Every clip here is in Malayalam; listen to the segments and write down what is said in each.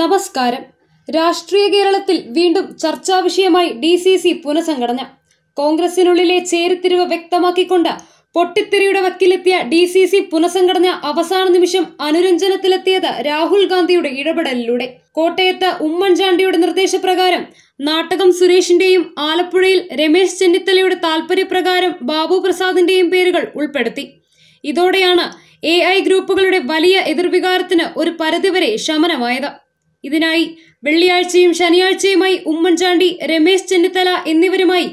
നമസ്കാരം രാഷ്ട്രീയ കേരളത്തിൽ വീണ്ടും ചർച്ചാ വിഷയമായി ഡി സി സി പുനഃസംഘടന കോൺഗ്രസിനുള്ളിലെ ചേരിത്തിരിവ് വ്യക്തമാക്കിക്കൊണ്ട് പൊട്ടിത്തെറിയുടെ വക്കിലെത്തിയ ഡി സി സി പുനഃസംഘടന അവസാന നിമിഷം അനുരഞ്ജനത്തിലെത്തിയത് രാഹുൽ ഗാന്ധിയുടെ ഇടപെടലിലൂടെ കോട്ടയത്ത് ഉമ്മൻചാണ്ടിയുടെ നിർദ്ദേശപ്രകാരം നാട്ടകം സുരേഷിന്റെയും ആലപ്പുഴയിൽ രമേശ് ചെന്നിത്തലയുടെ താൽപര്യപ്രകാരം ബാബു പ്രസാദിന്റെയും പേരുകൾ ഉൾപ്പെടുത്തി ഇതോടെയാണ് എ ഗ്രൂപ്പുകളുടെ വലിയ എതിർവികാരത്തിന് ഒരു പരിധിവരെ ശമനമായത് ഇതിനായി വെള്ളിയാഴ്ചയും ശനിയാഴ്ചയുമായി ഉമ്മൻചാണ്ടി രമേശ് ചെന്നിത്തല എന്നിവരുമായി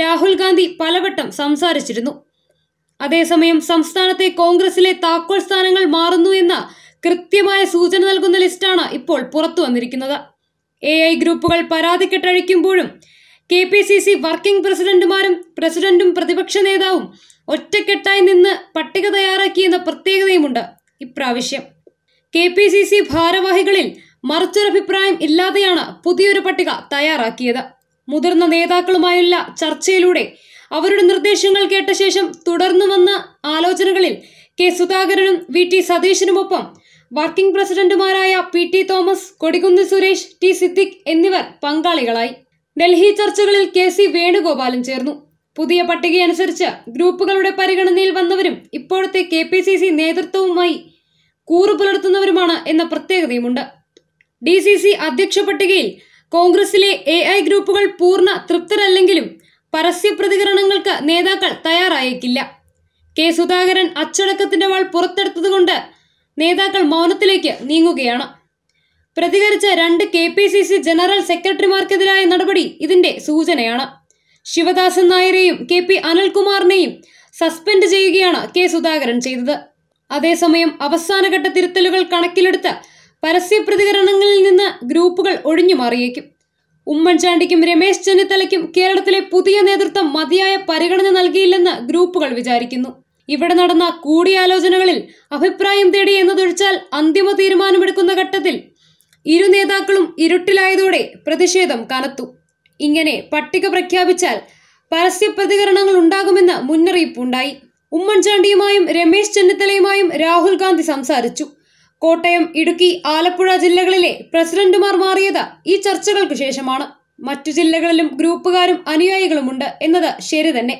രാഹുൽ ഗാന്ധി പലവട്ടം സംസാരിച്ചിരുന്നു അതേസമയം സംസ്ഥാനത്തെ കോൺഗ്രസിലെ താക്കോൽ സ്ഥാനങ്ങൾ മാറുന്നു എന്ന കൃത്യമായ സൂചന നൽകുന്ന ലിസ്റ്റാണ് ഇപ്പോൾ പുറത്തു വന്നിരിക്കുന്നത് എ ഐ ഗ്രൂപ്പുകൾ കെട്ടഴിക്കുമ്പോഴും K P C C working പ്രസിഡന്റുമാരും പ്രസിഡന്റും പ്രതിപക്ഷ നേതാവും ഒറ്റക്കെട്ടായി നിന്ന് പട്ടിക തയ്യാറാക്കിയെന്ന പ്രത്യേകതയുമുണ്ട് ഇപ്രാവശ്യം കെ പി സി സി ഭാരവാഹികളിൽ മറിച്ചൊരഭിപ്രായം ഇല്ലാതെയാണ് പുതിയൊരു പട്ടിക തയ്യാറാക്കിയത് മുതിർന്ന നേതാക്കളുമായുള്ള ചർച്ചയിലൂടെ അവരുടെ നിർദ്ദേശങ്ങൾ കേട്ട ശേഷം തുടർന്നു വന്ന ആലോചനകളിൽ കെ സുധാകരനും വി ടി സതീശനുമൊപ്പം വർക്കിംഗ് പ്രസിഡന്റുമാരായ P T Thomas Kodikunnu Suresh T Siddique എന്നിവർ പങ്കാളികളായി ഡൽഹി ചർച്ചകളിൽ കെ സി വേണുഗോപാലും ചേർന്നു പുതിയ പട്ടികയനുസരിച്ച് ഗ്രൂപ്പുകളുടെ പരിഗണനയിൽ വന്നവരും ഇപ്പോഴത്തെ കെ പി സി സി നേതൃത്വവുമായി കൂറുപുലർത്തുന്നവരുമാണ് എന്ന പ്രത്യേകതയുമുണ്ട് ഡി സി സി അധ്യക്ഷ പട്ടികയിൽ കോൺഗ്രസിലെ എ ഐ ഗ്രൂപ്പുകൾ പൂർണ്ണ തൃപ്തരല്ലെങ്കിലും പരസ്യ പ്രതികരണങ്ങൾക്ക് നേതാക്കൾ തയ്യാറായേക്കില്ല കെ സുധാകരൻ അച്ചടക്കത്തിന്റെ വാൾ പുറത്തെടുത്തതുകൊണ്ട് നേതാക്കൾ മൗനത്തിലേക്ക് നീങ്ങുകയാണ് പ്രതികരിച്ച രണ്ട് K P C C general സെക്രട്ടറിമാർക്കെതിരായ നടപടി ഇതിന്റെ സൂചനയാണ് ശിവദാസൻ നായരെയും കെ പി അനിൽകുമാറിനെയും സസ്പെൻഡ് ചെയ്യുകയാണ് കെ സുധാകരൻ ചെയ്തത് അതേസമയം അവസാനഘട്ട തിരുത്തലുകൾ കണക്കിലെടുത്ത് പരസ്യ പ്രതികരണങ്ങളിൽ നിന്ന് ഗ്രൂപ്പുകൾ ഒഴിഞ്ഞു മാറിയേക്കും ഉമ്മൻചാണ്ടിക്കും രമേശ് ചെന്നിത്തലയ്ക്കും കേരളത്തിലെ പുതിയ നേതൃത്വം മതിയായ പരിഗണന നൽകിയില്ലെന്ന് ഗ്രൂപ്പുകൾ വിചാരിക്കുന്നു ഇവിടെ നടന്ന കൂടിയാലോചനകളിൽ അഭിപ്രായം തേടി എന്നതൊഴിച്ചാൽ അന്തിമ തീരുമാനമെടുക്കുന്ന ഘട്ടത്തിൽ ഇരു നേതാക്കളും ഇരുട്ടിലായതോടെ പ്രതിഷേധം കനത്തു ഇങ്ങനെ പട്ടിക പ്രഖ്യാപിച്ചാൽ പരസ്യ പ്രതികരണങ്ങൾ ഉണ്ടാകുമെന്ന് മുന്നറിയിപ്പുണ്ടായി ഉമ്മൻചാണ്ടിയുമായും രമേശ് ചെന്നിത്തലയുമായും രാഹുൽ ഗാന്ധി സംസാരിച്ചു കോട്ടയം ഇടുക്കി ആലപ്പുഴ ജില്ലകളിലെ പ്രസിഡന്റുമാർ മാറിയത് ഈ ചർച്ചകൾക്ക് ശേഷമാണ് മറ്റു ജില്ലകളിലും ഗ്രൂപ്പുകാരും അനുയായികളുമുണ്ട് എന്നത് ശരി തന്നെ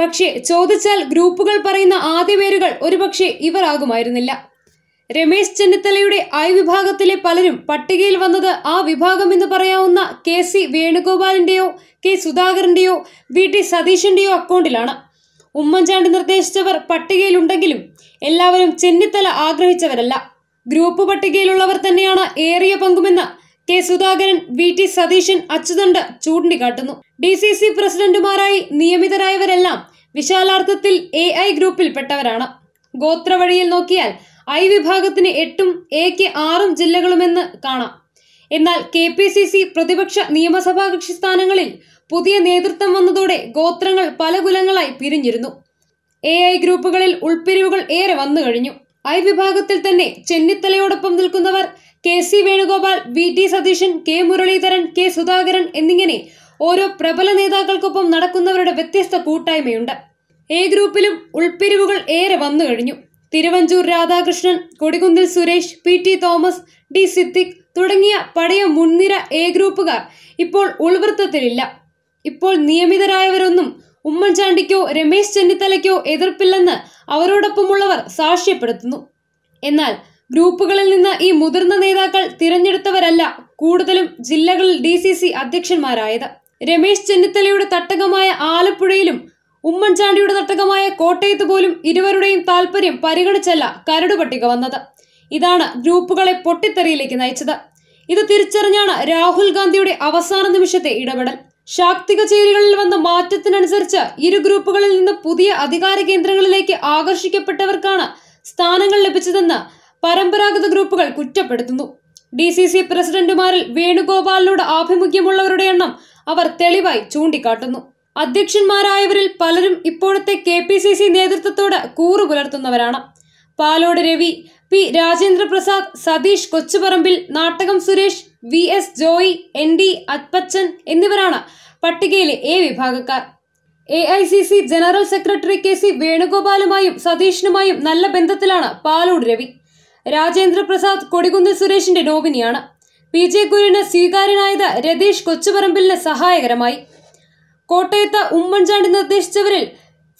പക്ഷേ ചോദിച്ചാൽ ഗ്രൂപ്പുകൾ പറയുന്ന ആദ്യ പേരുകൾ ഒരുപക്ഷെ ഇവർ ആകുമായിരുന്നില്ല രമേശ് ചെന്നിത്തലയുടെ ഐ വിഭാഗത്തിലെ പലരും പട്ടികയിൽ വന്നത് ആ വിഭാഗം എന്ന് പറയാവുന്ന കെ സി വേണുഗോപാലിന്റെയോ കെ സുധാകരന്റെയോ വി ടി സതീഷിന്റെയോ അക്കൗണ്ടിലാണ് ഉമ്മൻചാണ്ടി നിർദ്ദേശിച്ചവർ പട്ടികയിലുണ്ടെങ്കിലും എല്ലാവരും ചെന്നിത്തല ആഗ്രഹിച്ചവരല്ല ഗ്രൂപ്പ് പട്ടികയിലുള്ളവർ തന്നെയാണ് ഏറിയ പങ്കുമെന്ന് K Sudhakaran V T Satheesan അച്യുതണ്ട് ചൂണ്ടിക്കാട്ടുന്നു ഡി സി സി പ്രസിഡന്റുമാരായി നിയമിതരായവരെല്ലാം വിശാലാർത്ഥത്തിൽ എ ഐ ഗ്രൂപ്പിൽപ്പെട്ടവരാണ് ഗോത്രവഴിയിൽ നോക്കിയാൽ ഐ വിഭാഗത്തിന് എട്ടും കെ ആറും ജില്ലകളുമെന്ന് കാണാം എന്നാൽ കെ പി സി സി പ്രതിപക്ഷ നിയമസഭാ കക്ഷി സ്ഥാനങ്ങളിൽ പുതിയ നേതൃത്വം വന്നതോടെ ഗോത്രങ്ങൾ പല കുലങ്ങളായി പിരിഞ്ഞിരുന്നു എ ഐ ഗ്രൂപ്പുകളിൽ ഉൾപ്പിരിവുകൾ ഏറെ വന്നു കഴിഞ്ഞു ഐ വിഭാഗത്തിൽ തന്നെ ചെന്നിത്തലയോടൊപ്പം നിൽക്കുന്നവർ K C Venugopal V T Satheesan K Muraleedharan K Sudhakaran എന്നിങ്ങനെ ഓരോ പ്രബല നേതാക്കൾക്കൊപ്പം നടക്കുന്നവരുടെ വ്യത്യസ്ത കൂട്ടായ്മയുണ്ട് എ ഗ്രൂപ്പിലും ഉൾപ്പിരിവുകൾ ഏറെ വന്നു കഴിഞ്ഞു തിരുവഞ്ചൂർ രാധാകൃഷ്ണൻ കൊടികുന്നിൽ Suresh P T Thomas D Siddique തുടങ്ങിയ പഴയ മുൻനിര എ ഗ്രൂപ്പുകാർ ഇപ്പോൾ ഉൾവൃത്തത്തിലില്ല ഇപ്പോൾ നിയമിതരായവരൊന്നും ഉമ്മൻചാണ്ടിക്കോ രമേശ് ചെന്നിത്തലയ്ക്കോ എതിർപ്പില്ലെന്ന് അവരോടൊപ്പമുള്ളവർ സാക്ഷ്യപ്പെടുത്തുന്നു എന്നാൽ ഗ്രൂപ്പുകളിൽ നിന്ന് ഈ മുതിർന്ന നേതാക്കൾ തിരഞ്ഞെടുത്തവരല്ല കൂടുതലും ജില്ലകളിൽ ഡി സി സി അധ്യക്ഷന്മാരായത് രമേശ് ചെന്നിത്തലയുടെ തട്ടകമായ ആലപ്പുഴയിലും ഉമ്മൻചാണ്ടിയുടെ തട്ടകമായ കോട്ടയത്ത് പോലും ഇരുവരുടെയും താല്പര്യം പരിഗണിച്ചല്ല കരട് പട്ടിക വന്നത് ഇതാണ് ഗ്രൂപ്പുകളെ പൊട്ടിത്തെറിയിലേക്ക് നയിച്ചത് ഇത് തിരിച്ചറിഞ്ഞാണ് രാഹുൽ ഗാന്ധിയുടെ അവസാന നിമിഷത്തെ ഇടപെടൽ ശാക്തിക ചേരികളിൽ വന്ന മാറ്റത്തിനനുസരിച്ച് ഇരു ഗ്രൂപ്പുകളിൽ നിന്ന് പുതിയ അധികാര കേന്ദ്രങ്ങളിലേക്ക് ആകർഷിക്കപ്പെട്ടവർക്കാണ് സ്ഥാനങ്ങൾ ലഭിച്ചതെന്ന് പരമ്പരാഗത ഗ്രൂപ്പുകൾ കുറ്റപ്പെടുത്തുന്നു ഡി സി സി പ്രസിഡന്റുമാരിൽ വേണുഗോപാലിനോട് ആഭിമുഖ്യമുള്ളവരുടെ എണ്ണം അവർ തെളിവായി ചൂണ്ടിക്കാട്ടുന്നു അധ്യക്ഷന്മാരായവരിൽ പലരും ഇപ്പോഴത്തെ കെ പി സി സി നേതൃത്വത്തോട് കൂറു പുലർത്തുന്നവരാണ് Palode Ravi P Rajendra Prasad Satheesh Kochuparambil Nattakam Suresh V S Joy N D അത്പച്ചൻ എന്നിവരാണ് പട്ടികയിലെ എ വിഭാഗക്കാർ A I C C general secretary K C വേണുഗോപാലുമായും സതീഷിനുമായും നല്ല ബന്ധത്തിലാണ് പാലോട് രവി രാജേന്ദ്ര പ്രസാദ് കൊടികുന്നിൽ സുരേഷിന്റെ നോമിനിയാണ് പി ജെ കുര്യന് സ്വീകാര്യനായത് രതീഷ് കൊച്ചുപറമ്പിലിന് സഹായകരമായി കോട്ടയത്ത് ഉമ്മൻചാണ്ടി നിർദ്ദേശിച്ചവരിൽ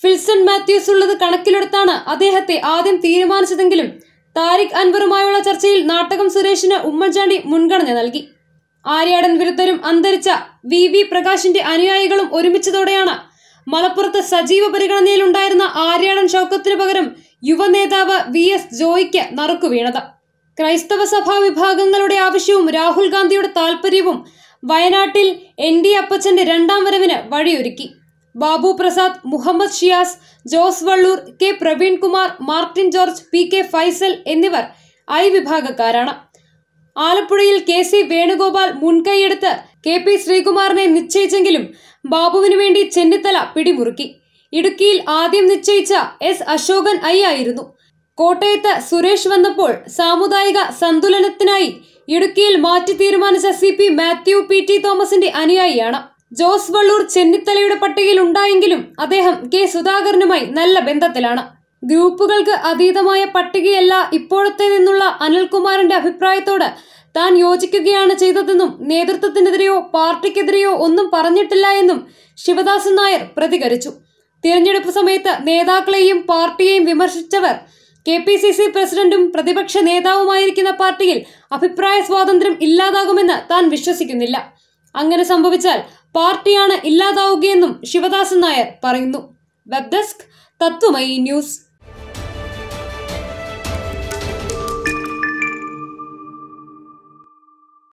ഫിൽസൺ മാത്യൂസ് ഉള്ളത് കണക്കിലെടുത്താണ് അദ്ദേഹത്തെ ആദ്യം തീരുമാനിച്ചതെങ്കിലും താരിഖ് അൻവറുമായുള്ള ചർച്ചയിൽ നാട്ടകം സുരേഷിന് ഉമ്മൻചാണ്ടി മുൻഗണന നൽകി ആര്യാടൻ വിരുദ്ധരും അന്തരിച്ച വി വി പ്രകാശിന്റെ അനുയായികളും ഒരുമിച്ചതോടെയാണ് മലപ്പുറത്ത് സജീവ പരിഗണനയിലുണ്ടായിരുന്ന ആര്യാടൻ ഷൗക്കത്തിനു പകരം യുവനേതാവ് വി എസ് ജോയിക്ക് വീണത് ക്രൈസ്തവ സഭാ വിഭാഗങ്ങളുടെ ആവശ്യവും രാഹുൽ ഗാന്ധിയുടെ താൽപര്യവും വയനാട്ടിൽ എൻ ഡി അപ്പച്ചന്റെ രണ്ടാം വരവിന് വഴിയൊരുക്കി Babu Prasad Muhammed Shiyas Jose Valloor K Praveenkumar Martin George P K Faisal എന്നിവർ ഐ വിഭാഗക്കാരാണ് ആലപ്പുഴയിൽ കെ സി വേണുഗോപാൽ മുൻകൈയെടുത്ത് കെ പി ശ്രീകുമാറിനെ നിശ്ചയിച്ചെങ്കിലും ബാബുവിനു വേണ്ടി ചെന്നിത്തല പിടിമുറുക്കി ഇടുക്കിയിൽ ആദ്യം നിശ്ചയിച്ച എസ് അശോകൻ ഐ ആയിരുന്നു കോട്ടയത്ത് സുരേഷ് വന്നപ്പോൾ സാമുദായിക സന്തുലനത്തിനായി ഇടുക്കിയിൽ മാറ്റി തീരുമാനിച്ച C P Mathew P T തോമസിന്റെ അനുയായിയാണ് ജോസ് വള്ളൂർ ചെന്നിത്തലയുടെ പട്ടികയിൽ ഉണ്ടായെങ്കിലും അദ്ദേഹം കെ സുധാകരനുമായി നല്ല ബന്ധത്തിലാണ് ഗ്രൂപ്പുകൾക്ക് അതീതമായ പട്ടികയല്ല ഇപ്പോഴത്തെ നിന്നുള്ള അനിൽകുമാറിന്റെ അഭിപ്രായത്തോട് താൻ യോജിക്കുകയാണ് ചെയ്തതെന്നും നേതൃത്വത്തിനെതിരെയോ പാർട്ടിക്കെതിരെയോ ഒന്നും പറഞ്ഞിട്ടില്ല എന്നും ശിവദാസൻ നായർ പ്രതികരിച്ചു തിരഞ്ഞെടുപ്പ് സമയത്ത് നേതാക്കളെയും പാർട്ടിയെയും വിമർശിച്ചവർ കെ പി സി സി പ്രസിഡന്റും പ്രതിപക്ഷ നേതാവുമായിരിക്കുന്ന പാർട്ടിയിൽ അഭിപ്രായ സ്വാതന്ത്ര്യം ഇല്ലാതാകുമെന്ന് താൻ വിശ്വസിക്കുന്നില്ല അങ്ങനെ സംഭവിച്ചാൽ പാർട്ടിയാണ് ഇല്ലാതാവുകയെന്നും ശിവദാസൻ നായർ പറയുന്നു വെബ് ഡെസ്ക് തത്വമയി ന്യൂസ്